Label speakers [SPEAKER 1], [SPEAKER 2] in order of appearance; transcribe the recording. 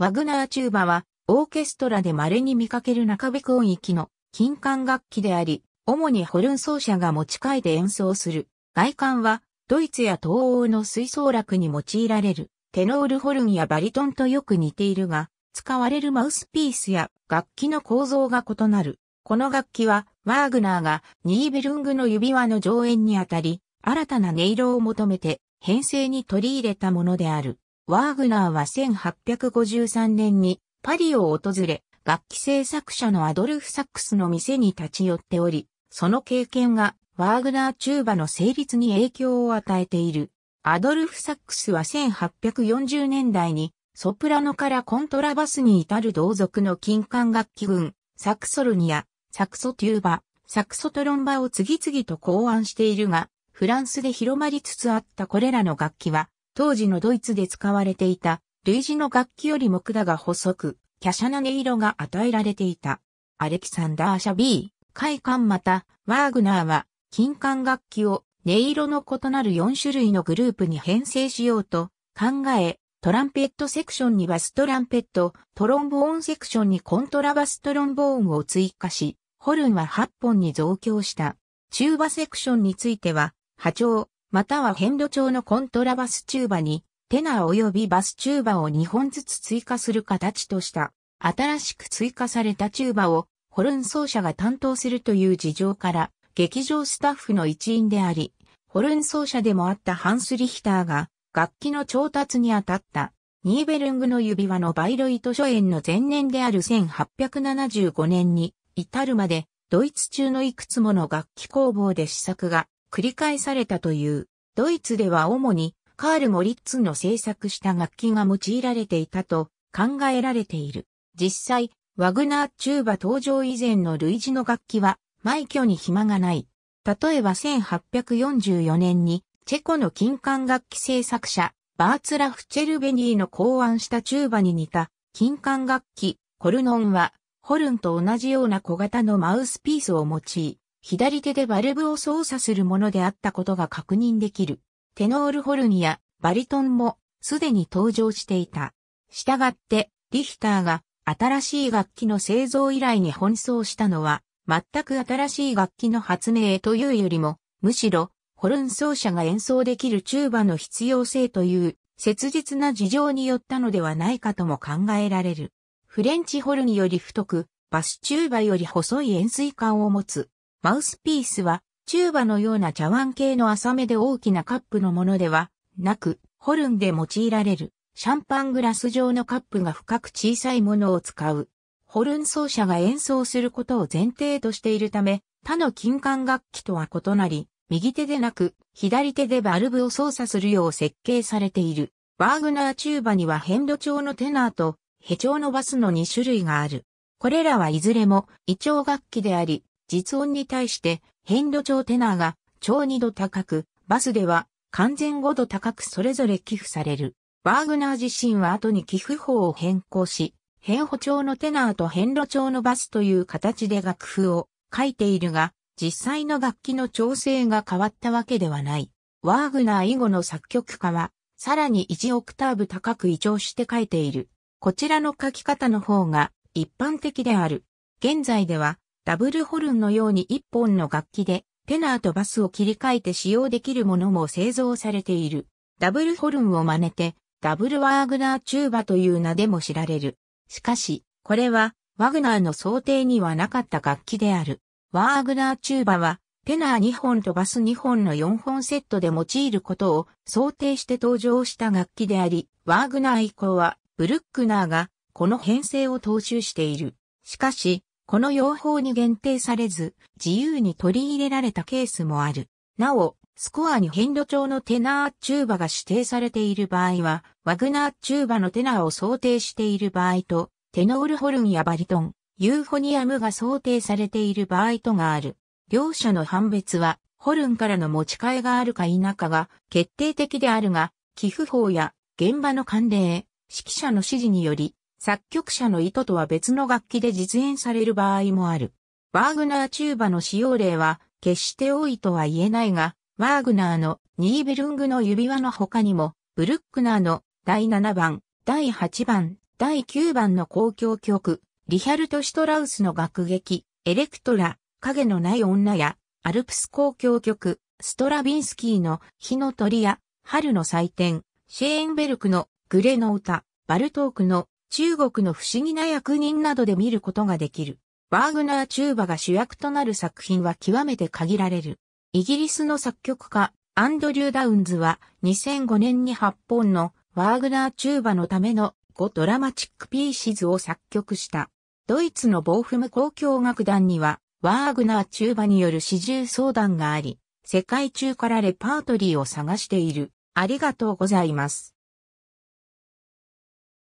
[SPEAKER 1] ワグナーチューバは、オーケストラで稀に見かける中部音域の金管楽器であり、主にホルン奏者が持ち替えて演奏する。外観は、ドイツや東欧の吹奏楽に用いられる、テノールホルンやバリトンとよく似ているが、使われるマウスピースや楽器の構造が異なる。この楽器は、ワーグナーがニーベルングの指輪の上演にあたり、新たな音色を求めて編成に取り入れたものである。ワーグナーは1853年にパリを訪れ、楽器制作者のアドルフ・サックスの店に立ち寄っており、その経験がワーグナーチューバの成立に影響を与えている。アドルフ・サックスは1840年代にソプラノからコントラバスに至る同族の金管楽器群、サクソルニア、サクソチューバ、サクソトロンバを次々と考案しているが、フランスで広まりつつあったこれらの楽器は、当時のドイツで使われていた類似の楽器よりも管が細く、華奢な音色が与えられていた。アレキサンダー・シャビー、海管また、ワーグナーは、金管楽器を音色の異なる4種類のグループに編成しようと考え、トランペットセクションにバストランペット、トロンボーンセクションにコントラバストロンボーンを追加し、ホルンは8本に増強した。チューバセクションについては、波長、または変ド調のコントラバスチューバに、テナー及びバスチューバを2本ずつ追加する形とした、新しく追加されたチューバを、ホルン奏者が担当するという事情から、劇場スタッフの一員であり、ホルン奏者でもあったハンス・リヒターが、楽器の調達にあたった、ニーベルングの指輪のバイロイト初演の前年である1875年に、至るまで、ドイツ中のいくつもの楽器工房で試作が繰り返されたという、ドイツでは主にカール・モリッツの制作した楽器が用いられていたと考えられている。実際、ワグナーチューバ登場以前の類似の楽器は、埋挙に暇がない。例えば1844年に、チェコの金管楽器制作者、バーツラフ・チェルベニーの考案したチューバに似た、金管楽器、コルノンは、ホルンと同じような小型のマウスピースを用い、左手でバルブを操作するものであったことが確認できる。テノールホルニやバリトンもすでに登場していた。したがって、リヒターが新しい楽器の製造依頼に奔走したのは、全く新しい楽器の発明というよりも、むしろ、ホルン奏者が演奏できるチューバの必要性という、切実な事情によったのではないかとも考えられる。フレンチホルンより太く、バスチューバより細い円錐管を持つ、マウスピースは、チューバのような茶碗系の浅めで大きなカップのものではなく、ホルンで用いられる、シャンパングラス状のカップが深く小さいものを使う。ホルン奏者が演奏することを前提としているため、他の金管楽器とは異なり、右手でなく、左手でバルブを操作するよう設計されている。ワーグナーチューバには変ド調のテナーと、ヘ調のバスの2種類がある。これらはいずれも、胃腸楽器であり、実音に対して変路調テナーが超2度高く、バスでは完全5度高くそれぞれ寄付される。バーグナー自身は後に寄付法を変更し、変歩調のテナーと変路調のバスという形で楽譜を書いているが、実際の楽器の調整が変わったわけではない。ワーグナー以後の作曲家は、さらに1オクターブ高く移調して書いている。こちらの書き方の方が一般的である。現在ではダブルホルンのように一本の楽器で、テナーとバスを切り替えて使用できるものも製造されている。ダブルホルンを真似て、ダブルワーグナーチューバという名でも知られる。しかし、これは、ワグナーの想定にはなかった楽器である。ワーグナーチューバは、テナー2本とバス2本の4本セットで用いることを想定して登場した楽器であり、ワーグナー以降は、ブルックナーが、この編成を踏襲している。しかし、この用法に限定されず、自由に取り入れられたケースもある。なお、スコアに変路調のテナーチューバが指定されている場合は、ワグナーチューバのテナーを想定している場合と、テノールホルンやバリトン、ユーフォニアムが想定されている場合とがある。両者の判別は、ホルンからの持ち替えがあるか否かが決定的であるが、寄付法や現場の慣例、指揮者の指示により作曲者の意図とは別の楽器で実演される場合もある。ワーグナーチューバの使用例は決して多いとは言えないが、ワーグナーのニーベルングの指輪の他にも、ブルックナーの第7番、第8番、第9番の公共曲、リヒャルト・シュトラウスの楽劇、エレクトラ、影のない女や、アルプス公共曲、ストラビンスキーの火の鳥や、春の祭典、シェーンベルクのグレの歌、バルトークの中国の不思議な役人などで見ることができる。バーグナー・チューバが主役となる作品は極めて限られる。イギリスの作曲家、アンドリュー・ダウンズは2005年に8本のワーグナー・チューバのための5ドラマチックピーシズを作曲した。ドイツのボーフム交響楽団にはワーグナー・チューバによる始終相談があり、世界中からレパートリーを探している。ありがとうございます。